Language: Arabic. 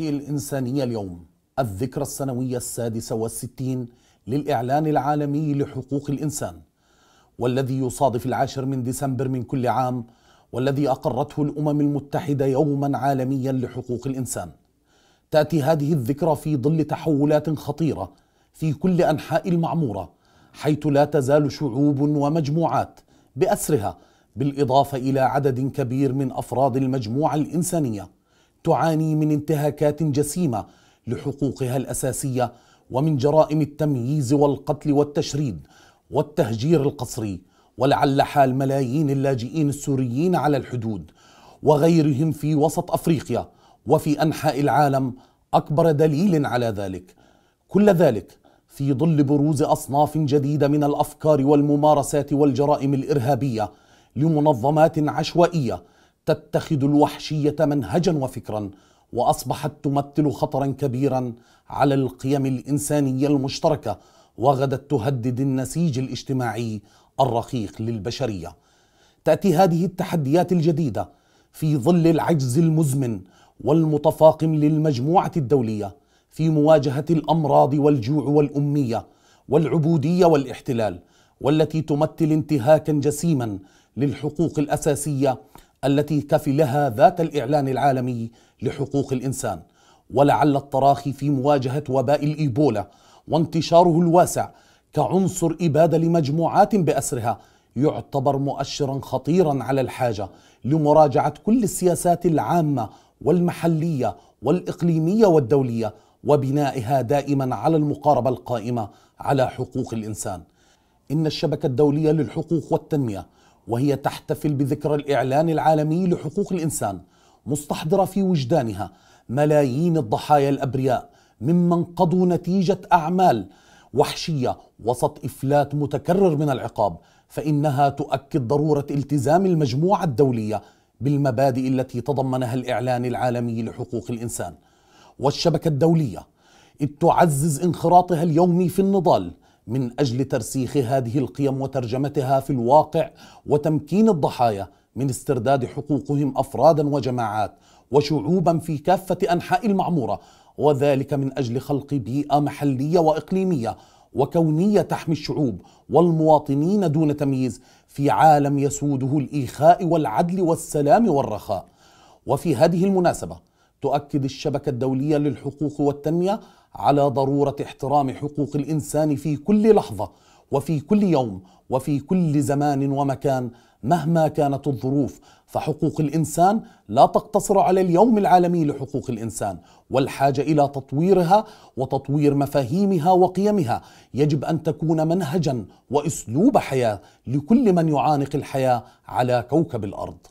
مراحل الإنسانية اليوم الذكرى السنوية السادسة والستين للإعلان العالمي لحقوق الإنسان والذي يصادف العاشر من ديسمبر من كل عام والذي أقرته الأمم المتحدة يوما عالميا لحقوق الإنسان تأتي هذه الذكرى في ظل تحولات خطيرة في كل أنحاء المعمورة حيث لا تزال شعوب ومجموعات بأسرها بالإضافة إلى عدد كبير من أفراد المجموعة الإنسانية تعاني من انتهاكات جسيمه لحقوقها الاساسيه ومن جرائم التمييز والقتل والتشريد والتهجير القسري ولعل حال ملايين اللاجئين السوريين على الحدود وغيرهم في وسط افريقيا وفي انحاء العالم اكبر دليل على ذلك كل ذلك في ظل بروز اصناف جديده من الافكار والممارسات والجرائم الارهابيه لمنظمات عشوائيه تتخذ الوحشيه منهجا وفكرا واصبحت تمثل خطرا كبيرا على القيم الانسانيه المشتركه وغدت تهدد النسيج الاجتماعي الرقيق للبشريه تاتي هذه التحديات الجديده في ظل العجز المزمن والمتفاقم للمجموعه الدوليه في مواجهه الامراض والجوع والاميه والعبوديه والاحتلال والتي تمثل انتهاكا جسيما للحقوق الاساسيه التي كفلها ذات الإعلان العالمي لحقوق الإنسان ولعل التراخي في مواجهة وباء الإيبولا وانتشاره الواسع كعنصر إبادة لمجموعات بأسرها يعتبر مؤشرا خطيرا على الحاجة لمراجعة كل السياسات العامة والمحلية والإقليمية والدولية وبنائها دائما على المقاربة القائمة على حقوق الإنسان إن الشبكة الدولية للحقوق والتنمية وهي تحتفل بذكرى الإعلان العالمي لحقوق الإنسان مستحضرة في وجدانها ملايين الضحايا الأبرياء ممن قضوا نتيجة أعمال وحشية وسط إفلات متكرر من العقاب فإنها تؤكد ضرورة التزام المجموعة الدولية بالمبادئ التي تضمنها الإعلان العالمي لحقوق الإنسان والشبكة الدولية إذ تعزز انخراطها اليومي في النضال من اجل ترسيخ هذه القيم وترجمتها في الواقع وتمكين الضحايا من استرداد حقوقهم افرادا وجماعات وشعوبا في كافه انحاء المعموره وذلك من اجل خلق بيئه محليه واقليميه وكونيه تحمي الشعوب والمواطنين دون تمييز في عالم يسوده الايخاء والعدل والسلام والرخاء وفي هذه المناسبه تؤكد الشبكة الدولية للحقوق والتنمية على ضرورة احترام حقوق الإنسان في كل لحظة وفي كل يوم وفي كل زمان ومكان مهما كانت الظروف فحقوق الانسان لا تقتصر على اليوم العالمي لحقوق الانسان والحاجه الى تطويرها وتطوير مفاهيمها وقيمها يجب ان تكون منهجا واسلوب حياه لكل من يعانق الحياه على كوكب الارض